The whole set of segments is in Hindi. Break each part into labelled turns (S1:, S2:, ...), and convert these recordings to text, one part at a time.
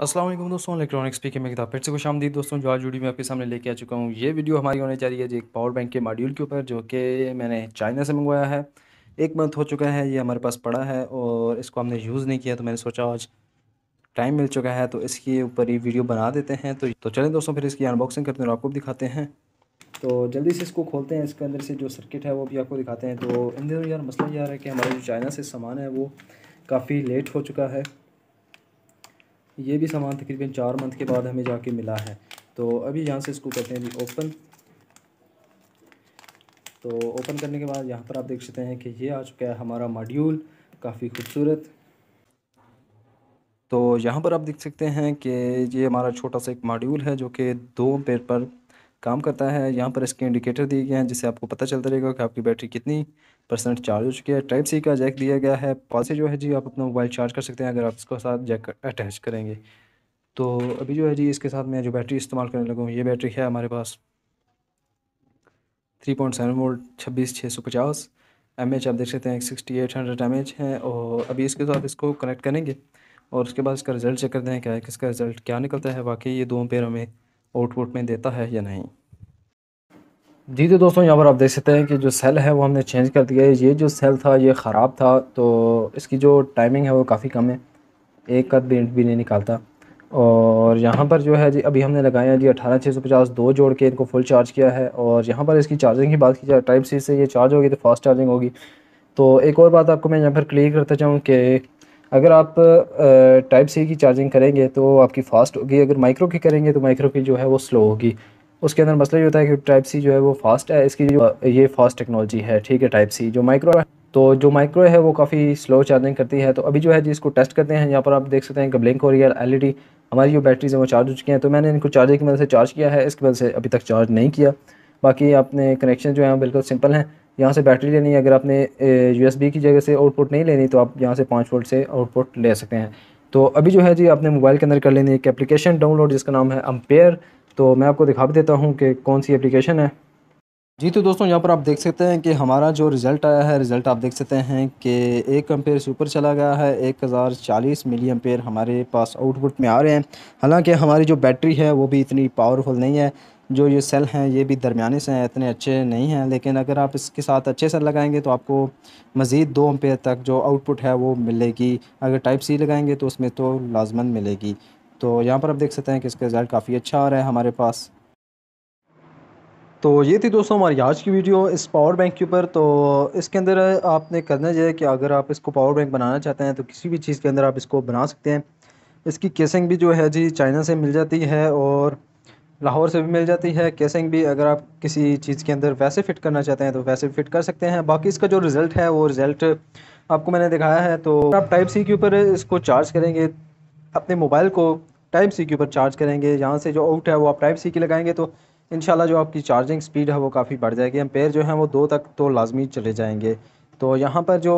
S1: असलम दोस्तों इलेक्ट्रॉनिक्स पी के में किताब फिर से खुश आमदी दोस्तों जो आज वीडियो में आपके सामने लेके आ चुका हूँ ये वीडियो हमारी होने जा रही है जी एक पावर बैंक के मॉड्यूल के ऊपर जो कि मैंने चाइना से मंगवाया है एक मंथ हो चुका है ये हमारे पास पड़ा है और इसको हमने यूज़ नहीं किया तो मैंने सोचा आज टाइम मिल चुका है तो इसके ऊपर ये वीडियो बना देते हैं तो तो चलें दोस्तों फिर इसकी अनबॉक्सिंग करते हैं और आपको भी दिखाते हैं तो जल्दी से इसको खोलते हैं इसके अंदर से जो सर्किट है वो भी आपको दिखाते हैं तो इन दिनों यार मसला यार है कि हमारा जो चाइना से सामान है वो काफ़ी लेट हो चुका है ये भी सामान तकरीबन चार मंथ के बाद हमें जाके मिला है तो अभी यहाँ से इसको करते हैं ओपन तो ओपन करने के बाद यहाँ पर आप देख सकते हैं कि ये आ चुका है हमारा मॉड्यूल काफ़ी खूबसूरत तो यहाँ पर आप देख सकते हैं कि ये हमारा छोटा सा एक मॉड्यूल है जो कि दो पेपर काम करता है यहाँ पर इसके इंडिकेटर दिए गए हैं जिससे आपको पता चलता रहेगा कि आपकी बैटरी कितनी परसेंट चार्ज हो चुकी है टाइप सी का जैक दिया गया है पास से जो है जी आप अपना मोबाइल चार्ज कर सकते हैं अगर आप इसके साथ जैक अटैच करेंगे तो अभी जो है जी इसके साथ मैं जो बैटरी इस्तेमाल करने लगा हूँ ये बैटरी है हमारे पास थ्री पॉइंट सेवन वोल्ट छब्बीस छः सौ पचास एम एच आप देख सकते हैं sixty eight hundred M H है और अभी इसके साथ इसको कनेक्ट करेंगे और उसके बाद इसका रिज़ल्ट चेक करते हैं क्या है किसका रिज़ल्ट क्या निकलता है वाकई ये दो पेयर हमें आउटपुट में देता है या नहीं जी तो दोस्तों यहाँ पर आप देख सकते हैं कि जो सेल है वो हमने चेंज कर दिया है ये जो सेल था ये ख़राब था तो इसकी जो टाइमिंग है वो काफ़ी कम है एक कद भी नहीं निकालता और यहाँ पर जो है जी अभी हमने लगाया जी अठारह छः सौ पचास दो जोड़ के इनको फुल चार्ज किया है और यहाँ पर इसकी चार्जिंग की बात की जाए टाइप सी से ये चार्ज होगी तो फास्ट चार्जिंग होगी तो एक और बात आपको मैं यहाँ पर क्लियर करता चाहूँ कि अगर आप टाइप सी की चार्जिंग करेंगे तो आपकी फास्ट होगी अगर माइक्रो की करेंगे तो माइक्रो की जो है वो स्लो होगी उसके अंदर मसला ये होता है कि टाइप सी जो है वो फास्ट है इसकी जो ये फास्ट टेक्नोलॉजी है ठीक है टाइप सी जो माइक्रो है तो जो माइक्रो है वो काफ़ी स्लो चार्जिंग करती है तो अभी जो है जी इसको टेस्ट करते हैं यहाँ पर आप देख सकते हैं कि ब्लिंक हो रही है एल e हमारी जो बैटरीज हैं वो चार्ज हो चुकी हैं तो मैंने इनको चार्जर की मदद से चार्ज किया है इसकी वजह से अभी तक चार्ज नहीं किया बाकी अपने कनेक्शन जो हैं बिल्कुल सिंपल हैं यहाँ से बैटरी लेनी है अगर आपने यूएसबी की जगह से आउटपुट नहीं लेनी तो आप यहाँ से पाँच वोल्ट से आउटपुट ले सकते हैं तो अभी जो है जी आपने मोबाइल के अंदर कर लेनी एक एप्लीकेशन डाउनलोड जिसका नाम है अम्पेयर तो मैं आपको दिखा भी देता हूँ कि कौन सी एप्लीकेशन है जी तो दोस्तों यहाँ पर आप देख सकते हैं कि हमारा जो रिज़ल्ट आया है रिज़ल्ट आप देख सकते हैं कि एक अम्पेयर से ऊपर चला गया है एक हज़ार चालीस मिली अम्पेयर हमारे पास आउटपुट में आ रहे हैं हालांकि हमारी जो बैटरी है वो भी इतनी पावरफुल नहीं है जो ये सेल हैं ये भी दरमियाने से हैं इतने अच्छे नहीं हैं लेकिन अगर आप इसके साथ अच्छे सेल लगाएंगे तो आपको मज़ीद दो अम्पेयर तक जो आउटपुट है वो मिलेगी अगर टाइप सी लगाएंगे तो उसमें तो लाजमन मिलेगी तो यहाँ पर आप देख सकते हैं कि इसका रिज़ल्ट काफ़ी अच्छा आ रहा है हमारे पास तो ये थी दोस्तों हमारी आज की वीडियो इस पावर बैंक के ऊपर तो इसके अंदर आपने करना चाहिए कि अगर आप इसको पावर बैंक बनाना चाहते हैं तो किसी भी चीज़ के अंदर आप इसको बना सकते हैं इसकी केसिंग भी जो है जी चाइना से मिल जाती है और लाहौर से भी मिल जाती है केसिंग भी अगर आप किसी चीज़ के अंदर वैसे फिट करना चाहते हैं तो वैसे फिट कर सकते हैं बाकी इसका जो रिज़ल्ट है वो रिज़ल्ट आपको मैंने दिखाया है तो आप टाइप सी के ऊपर इसको चार्ज करेंगे अपने मोबाइल को टाइप सी के ऊपर चार्ज करेंगे यहाँ से जो आउट है वो आप टाइप सी की लगाएंगे तो इन जो आपकी चार्जिंग स्पीड है वो काफ़ी बढ़ जाएगी पेयर जो है वो दो तक तो लाजमी चले जाएंगे तो यहाँ पर जो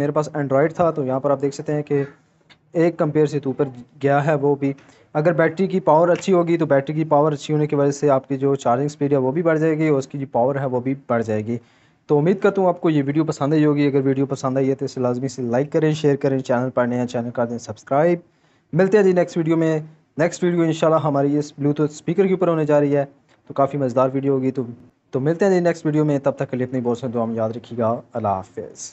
S1: मेरे पास एंड्रॉयड था तो यहाँ पर आप देख सकते हैं कि एक कंपेयर से तो ऊपर गया है वो भी अगर बैटरी की पावर अच्छी होगी तो बैटरी की पावर अच्छी होने की वजह से आपकी जो चार्जिंग स्पीड है वो भी बढ़ जाएगी और उसकी जो पावर है वो भी बढ़ जाएगी तो उम्मीद करता हूँ आपको ये वीडियो पसंद आई होगी अगर वीडियो पसंद आई है तो इसे लाजमी से लाइक करें शेयर करें चैनल पर नया चैनल कर दें सब्सक्राइब मिलते हैं जी नेक्स्ट वीडियो में नेक्स्ट वीडियो इंशाल्लाह हमारी इस ब्लूटूथ स्पीकर के ऊपर होने जा रही है तो काफ़ी मज़ेदार वीडियो होगी तो तो मिलते हैं जी नेक्स्ट वीडियो में तब तक के लिए अपनी बहुत से दुआ में याद रखिएगा अल्लाह हाफिज़